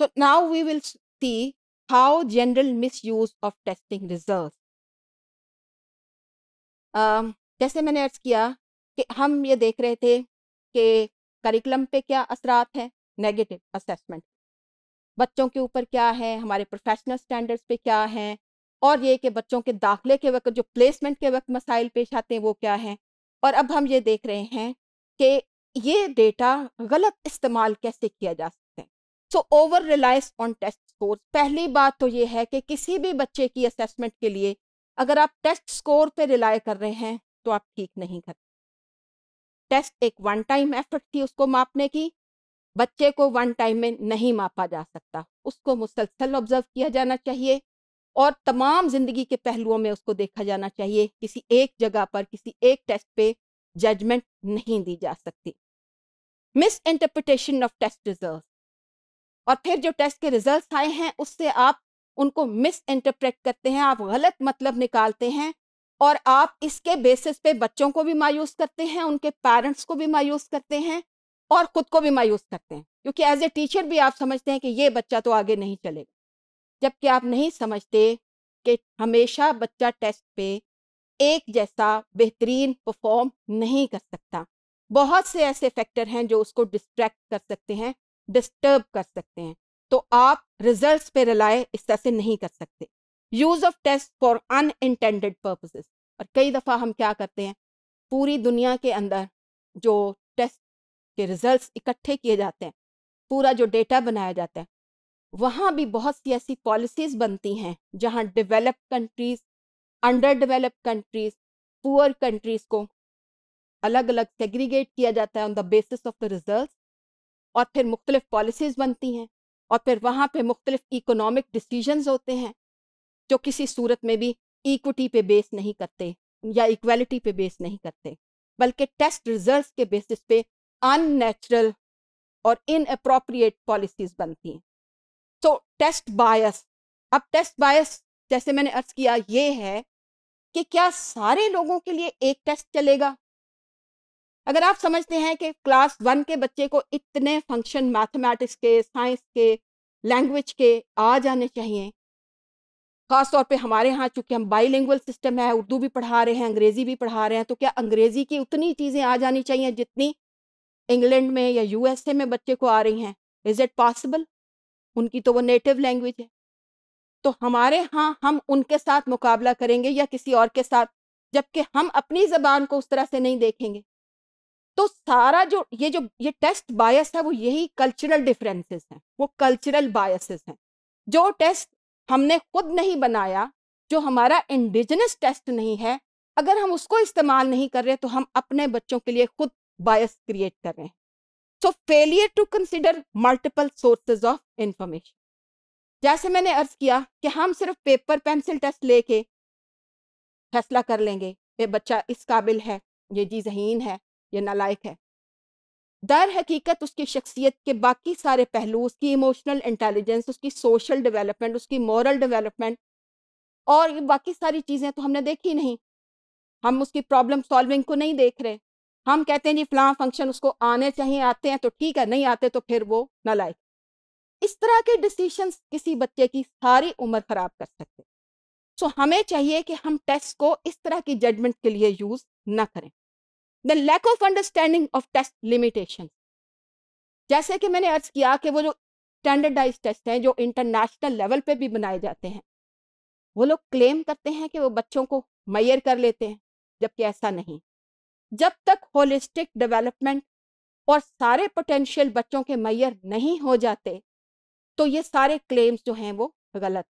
So now we will see how general misuse of testing results. Um, जैसे मैंने अर्ज किया कि हम ये देख रहे थे कि करिकुलम पे क्या असरात हैं नेगेटिव असेसमेंट बच्चों के ऊपर क्या है हमारे प्रोफेशनल स्टैंडर्ड्स पे क्या हैं और ये कि बच्चों के दाखिले के वक्त जो प्लेसमेंट के वक्त मसाइल पेश आते हैं वो क्या हैं और अब हम ये देख रहे हैं कि ये डेटा गलत इस्तेमाल कैसे किया जा सकता है so over reliance on test score पहली बात तो ये है कि किसी भी बच्चे की असेसमेंट के लिए अगर आप टेस्ट स्कोर पे रिलाय कर रहे हैं तो आप ठीक नहीं कर टेस्ट एक वन टाइम एफर्ट थी उसको मापने की बच्चे को वन टाइम में नहीं मापा जा सकता उसको मुसलसल ऑब्जर्व किया जाना चाहिए और तमाम ज़िंदगी के पहलुओं में उसको देखा जाना चाहिए किसी एक जगह पर किसी एक टेस्ट पे जजमेंट नहीं दी जा सकती misinterpretation of test result और फिर जो टेस्ट के रिजल्ट आए हैं उससे आप उनको मिस इंटरप्रेट करते हैं आप गलत मतलब निकालते हैं और आप इसके बेसिस पे बच्चों को भी मायूस करते हैं उनके पेरेंट्स को भी मायूस करते हैं और ख़ुद को भी मायूस करते हैं क्योंकि एज ए टीचर भी आप समझते हैं कि ये बच्चा तो आगे नहीं चलेगा जबकि आप नहीं समझते कि हमेशा बच्चा टेस्ट पे एक जैसा बेहतरीन परफॉर्म नहीं कर सकता बहुत से ऐसे फैक्टर हैं जो उसको डिस्ट्रैक्ट कर सकते हैं डिस्टर्ब कर सकते हैं तो आप रिजल्ट्स पे रिलाय इस तरह से नहीं कर सकते use of test for unintended purposes और कई दफ़ा हम क्या करते हैं पूरी दुनिया के अंदर जो टेस्ट के रिजल्ट्स इकट्ठे किए जाते हैं पूरा जो डेटा बनाया जाता है वहाँ भी बहुत सी ऐसी पॉलिसीज़ बनती हैं जहाँ develop countries under develop countries poor countries को अलग अलग सेग्रीगेट किया जाता है on the basis of the result और फिर मुख्तलिफ पॉलिसीज़ बनती हैं और फिर वहाँ पर मुख्तलिफ इकोनॉमिक डिसीजन होते हैं जो किसी सूरत में भी इक्विटी पे बेस नहीं करते या इक्वलिटी पे बेस नहीं करते बल्कि टेस्ट रिजल्ट के बेसिस पे अननेचुरल और इनअप्रोप्रिएट पॉलिसीज बनती हैं तो टेस्ट बायस अब टेस्ट बायस जैसे मैंने अर्ज किया ये है कि क्या सारे लोगों के लिए एक टेस्ट चलेगा अगर आप समझते हैं कि क्लास वन के बच्चे को इतने फंक्शन मैथमेटिक्स के साइंस के लैंग्वेज के आ जाने चाहिए खासतौर पे हमारे यहाँ चूंकि हम बाईलिंगुअल सिस्टम है उर्दू भी पढ़ा रहे हैं अंग्रेज़ी भी पढ़ा रहे हैं तो क्या अंग्रेज़ी की उतनी चीज़ें आ जानी चाहिए जितनी इंग्लैंड में या यूएसए में बच्चे को आ रही हैं इज़ इट पॉसिबल उनकी तो वो नेटिव लैंग्वेज है तो हमारे यहाँ हम उनके साथ मुकाबला करेंगे या किसी और के साथ जबकि हम अपनी ज़बान को उस तरह से नहीं देखेंगे तो सारा जो ये जो ये टेस्ट बायस है वो यही कल्चरल डिफरेंसेस हैं वो कल्चरल बायसेस हैं जो टेस्ट हमने खुद नहीं बनाया जो हमारा इंडिजिनस टेस्ट नहीं है अगर हम उसको इस्तेमाल नहीं कर रहे तो हम अपने बच्चों के लिए खुद बायस क्रिएट कर रहे हैं so failure to consider multiple sources of information जैसे मैंने अर्ज किया कि हम सिर्फ पेपर पेंसिल टेस्ट लेके फैसला कर लेंगे ये बच्चा इस काबिल है ये जी जहीन है यह नालायक है दर हकीकत उसकी शख्सियत के बाकी सारे पहलू उसकी इमोशनल इंटेलिजेंस उसकी सोशल डेवलपमेंट उसकी मॉरल डेवलपमेंट और ये बाकी सारी चीज़ें तो हमने देखी नहीं हम उसकी प्रॉब्लम सॉल्विंग को नहीं देख रहे हम कहते हैं जी फ्लां फंक्शन उसको आने चाहिए आते हैं तो ठीक है नहीं आते तो फिर वो नलायक इस तरह के डिसीशन किसी बच्चे की सारी उम्र ख़राब कर सकते सो तो हमें चाहिए कि हम टेस्ट को इस तरह की जजमेंट के लिए यूज़ ना करें the lack of understanding of test limitation जैसे कि मैंने अर्ज किया कि वो जो स्टैंडर्डाइज टेस्ट हैं जो इंटरनेशनल लेवल पे भी बनाए जाते हैं वो लोग क्लेम करते हैं कि वो बच्चों को मैयर कर लेते हैं जबकि ऐसा नहीं जब तक होलिस्टिक डेवलपमेंट और सारे पोटेंशियल बच्चों के मैयर नहीं हो जाते तो ये सारे क्लेम्स जो हैं वो गलत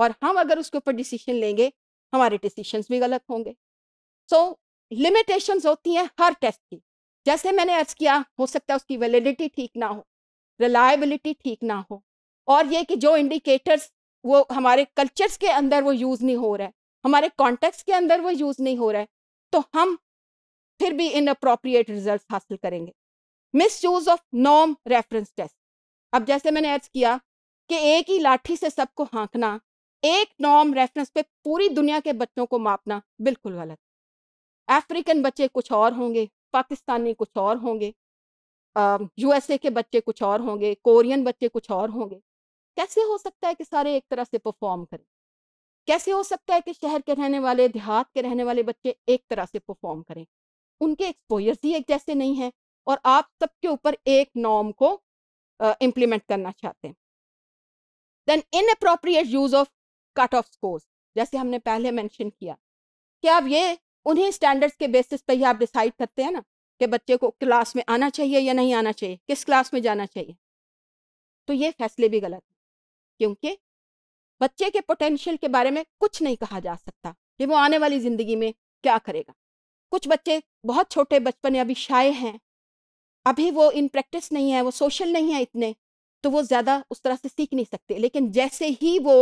और हम अगर उसके ऊपर डिसीजन लेंगे हमारे डिसीशंस भी गलत होंगे सो so, लिमिटेशंस होती हैं हर टेस्ट की जैसे मैंने अर्ज किया हो सकता है उसकी वैलिडिटी ठीक ना हो रिलायबिलिटी ठीक ना हो और ये कि जो इंडिकेटर्स वो हमारे कल्चर्स के अंदर वो यूज़ नहीं हो रहा है हमारे कॉन्टेक्ट्स के अंदर वो यूज़ नहीं हो रहा है तो हम फिर भी इन अप्रोप्रिएट रिजल्ट हासिल करेंगे मिस यूज़ ऑफ नॉम रेफरेंस टेस्ट अब जैसे मैंने अर्ज किया कि एक ही लाठी से सबको हाँकना एक नॉम रेफरेंस पे पूरी दुनिया के बच्चों को मापना बिल्कुल गलत अफ्रीकन बच्चे कुछ और होंगे पाकिस्तानी कुछ और होंगे यूएसए के बच्चे कुछ और होंगे कोरियन बच्चे कुछ और होंगे कैसे हो सकता है कि सारे एक तरह से परफॉर्म करें कैसे हो सकता है कि शहर के रहने वाले देहात के रहने वाले बच्चे एक तरह से परफॉर्म करें उनके एक्सपोजर्स ही एक जैसे नहीं हैं और आप सबके ऊपर एक नॉर्म को इम्प्लीमेंट करना चाहते हैं then inappropriate use of cut off scores जैसे हमने पहले मैंशन किया कि आप ये उन्हीं स्टैंडर्ड्स के बेसिस पर ही आप डिसाइड करते हैं ना कि बच्चे को क्लास में आना चाहिए या नहीं आना चाहिए किस क्लास में जाना चाहिए तो ये फैसले भी गलत हैं क्योंकि बच्चे के पोटेंशियल के बारे में कुछ नहीं कहा जा सकता कि वो आने वाली ज़िंदगी में क्या करेगा कुछ बच्चे बहुत छोटे बचपन अभी शाये हैं अभी वो इन प्रैक्टिस नहीं है वो सोशल नहीं है इतने तो वो ज़्यादा उस तरह से सीख नहीं सकते लेकिन जैसे ही वो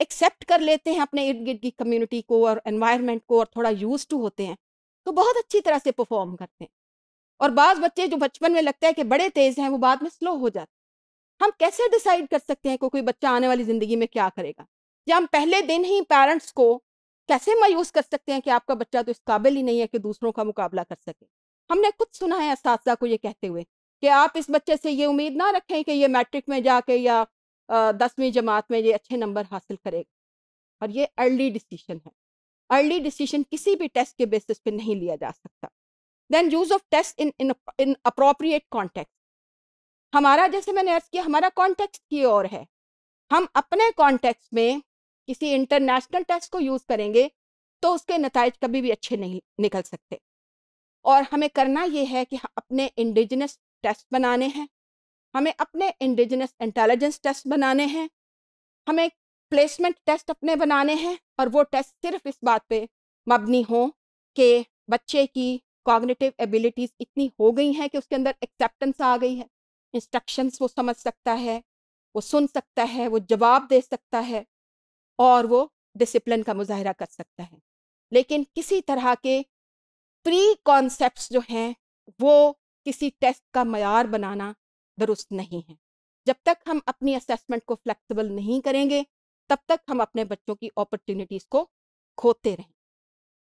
एक्सेप्ट कर लेते हैं अपने इर्द गिर्द की कम्युनिटी को और एनवायरनमेंट को और थोड़ा यूज टू होते हैं तो बहुत अच्छी तरह से परफॉर्म करते हैं और बाज़ बच्चे जो बचपन में लगता है कि बड़े तेज़ हैं वो बाद में स्लो हो जाते हैं हम कैसे डिसाइड कर सकते हैं कि को कोई बच्चा आने वाली ज़िंदगी में क्या करेगा या हम पहले दिन ही पेरेंट्स को कैसे मायूस कर सकते हैं कि आपका बच्चा तो इस काबिल ही नहीं है कि दूसरों का मुकाबला कर सके हमने खुद सुना है इस को ये कहते हुए कि आप इस बच्चे से ये उम्मीद ना रखें कि ये मैट्रिक में जाके या दसवीं जमात में ये अच्छे नंबर हासिल करेगा और ये अर्ली डिसीशन है अर्ली डिसीशन किसी भी टेस्ट के बेसिस पे नहीं लिया जा सकता then use of test in inappropriate context हमारा जैसे मैंने अर्ज किया हमारा कॉन्टेक्ट की ओर है हम अपने कॉन्टेक्ट में किसी इंटरनेशनल टेस्ट को यूज़ करेंगे तो उसके नतज कभी भी अच्छे नहीं निकल सकते और हमें करना ये है कि अपने इंडिजिनस टेस्ट बनाने हैं हमें अपने इंडिजिनस इंटेलिजेंस टेस्ट बनाने हैं हमें प्लेसमेंट टेस्ट अपने बनाने हैं और वो टेस्ट सिर्फ इस बात पे मबनी हो कि बच्चे की कॉग्निटिव एबिलिटीज़ इतनी हो गई हैं कि उसके अंदर एक्सेप्टेंस आ गई है इंस्ट्रक्शंस वो समझ सकता है वो सुन सकता है वो जवाब दे सकता है और वो डिसिप्लिन का मुजाहरा कर सकता है लेकिन किसी तरह के प्री कॉन्सेप्ट जो हैं वो किसी टेस्ट का मैार बनाना दुरुस्त नहीं है जब तक हम अपनी असेसमेंट को फ्लेक्सिबल नहीं करेंगे तब तक हम अपने बच्चों की अपॉर्चुनिटीज़ को खोते रहें